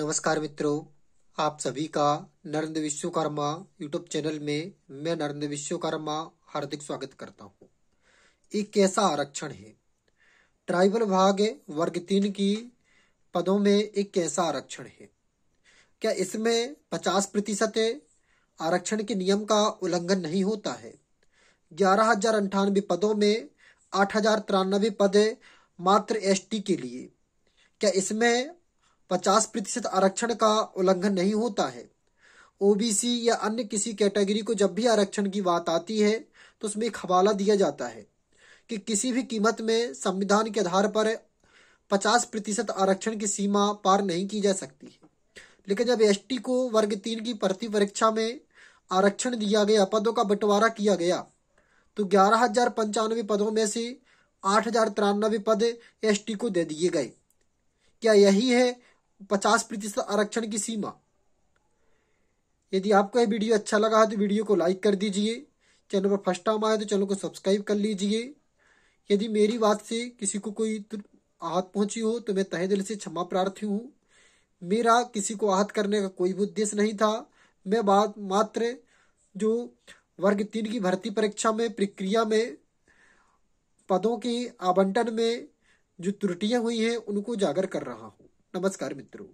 नमस्कार मित्रों आप सभी का नरेंद्र विश्वकर्मा यूट्यूब चैनल में मैं नरेंद्र विश्वकर्मा हार्दिक स्वागत करता हूँ एक कैसा आरक्षण है ट्राइबल भाग वर्ग तीन की पदों में एक कैसा आरक्षण है क्या इसमें पचास प्रतिशत आरक्षण के नियम का उल्लंघन नहीं होता है ग्यारह हजार अंठानबे पदों में आठ हजार तिरानबे पद मात्र एसटी के लिए क्या इसमें पचास प्रतिशत आरक्षण का उल्लंघन नहीं होता है ओबीसी या अन्य किसी कैटेगरी को जब भी आरक्षण की बात आती है तो उसमें एक हवाला दिया जाता है कि किसी भी कीमत में संविधान के आधार पर पचास प्रतिशत आरक्षण की सीमा पार नहीं की जा सकती है लेकिन जब एस को वर्ग तीन की भर्ती परीक्षा में आरक्षण दिया गया पदों का बंटवारा किया गया तो ग्यारह हजार पंचानवे पदों में से आठ हजार तिरानबे पद एस को दे दिए गए क्या यही है पचास प्रतिशत आरक्षण की सीमा यदि आपको यह वीडियो अच्छा लगा है तो वीडियो को लाइक कर दीजिए चैनल पर फर्स्ट टाइम आए तो चैनल को सब्सक्राइब कर लीजिए यदि मेरी बात से किसी को कोई आहत पहुंची हो तो मैं तहे दिल से क्षमा प्रार्थी हूँ मेरा किसी को आहत करने का कोई भी उद्देश्य नहीं था मैं बात मात्र जो वर्ग तीन की भर्ती परीक्षा में प्रक्रिया में पदों के आवंटन में जो त्रुटियां हुई हैं उनको उजागर कर रहा हूँ नमस्कार मित्रों